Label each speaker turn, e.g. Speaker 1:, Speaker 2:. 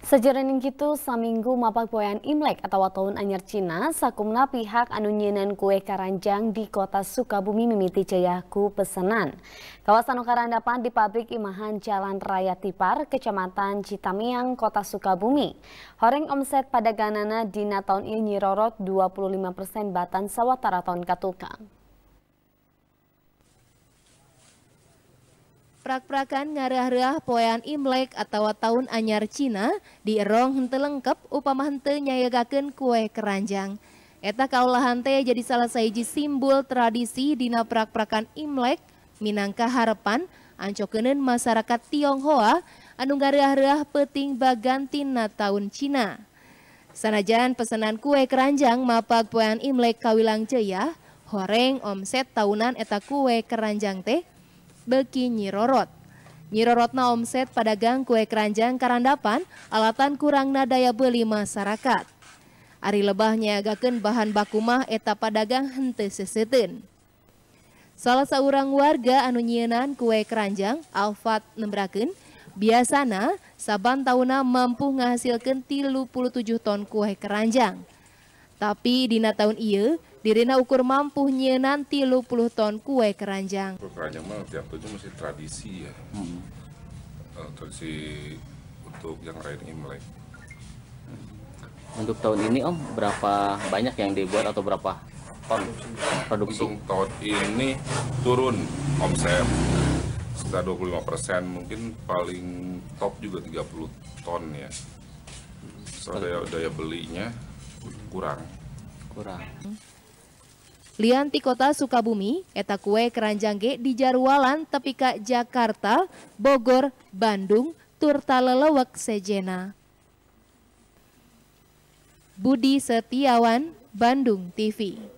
Speaker 1: Sejarah ini gitu, saminggu mapak boyan Imlek atau tahun anyar Cina, sakumna pihak anu kue karanjang di kota Sukabumi mimiti jayaku pesenan. Kawasan Ukarandapan di pabrik imahan Jalan Raya Tipar, Kecamatan Citamiang, Kota Sukabumi. Horeng omset pada ganana dina tahun ini nyirorot 25% batan sawatara tahun katukang.
Speaker 2: Prak-prakan ngarah-reah poean Imlek atau tahun anyar Cina di erong hente lengkap upama hente nyayagaken kue keranjang. Eta kaulahan teh jadi salah saiji simbol tradisi dina prak-prakan Imlek minangka harapan ancokeun masyarakat Tionghoa anu ngarah-reah peting bagantina tahun Cina. Sanajan pesanan kue keranjang mapak poean Imlek kawilang ceyah, horeng omset tahunan eta kue keranjang teh beki nyirorot. na omset pedagang kue keranjang karandapan alatan kurang nadaya beli masyarakat. Ari lebahnya nyagakan bahan bakumah eta pedagang hente sesetin. Salah seorang warga anu nyienan kue keranjang Alfat Nembraken biasana saban tahuna mampu menghasilkan 37 ton kue keranjang. Tapi dina tahun iya, Dirina ukur mampu nanti tilu puluh ton kue keranjang.
Speaker 3: Kue Keranjang mah tiap tujuh masih tradisi ya. Hmm. Uh, tradisi untuk yang lain Imlek.
Speaker 2: Untuk tahun ini om berapa
Speaker 3: banyak yang dibuat atau berapa ton produksi? Untuk tahun ini turun omset sekitar 25 persen mungkin paling top juga 30 ton ya. Soalnya daya, daya belinya kurang. Kurang.
Speaker 2: Lianti Kota Sukabumi, eta kue keranjangge di Jarwalan, Tepika, Jakarta, Bogor, Bandung, Turta Lelewek Sejena. Budi Setiawan, Bandung TV.